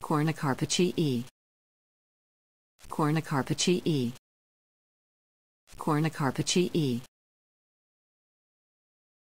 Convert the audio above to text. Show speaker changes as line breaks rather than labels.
Cornucarpiaceae. Cornucarpiaceae. Cornucarpiaceae.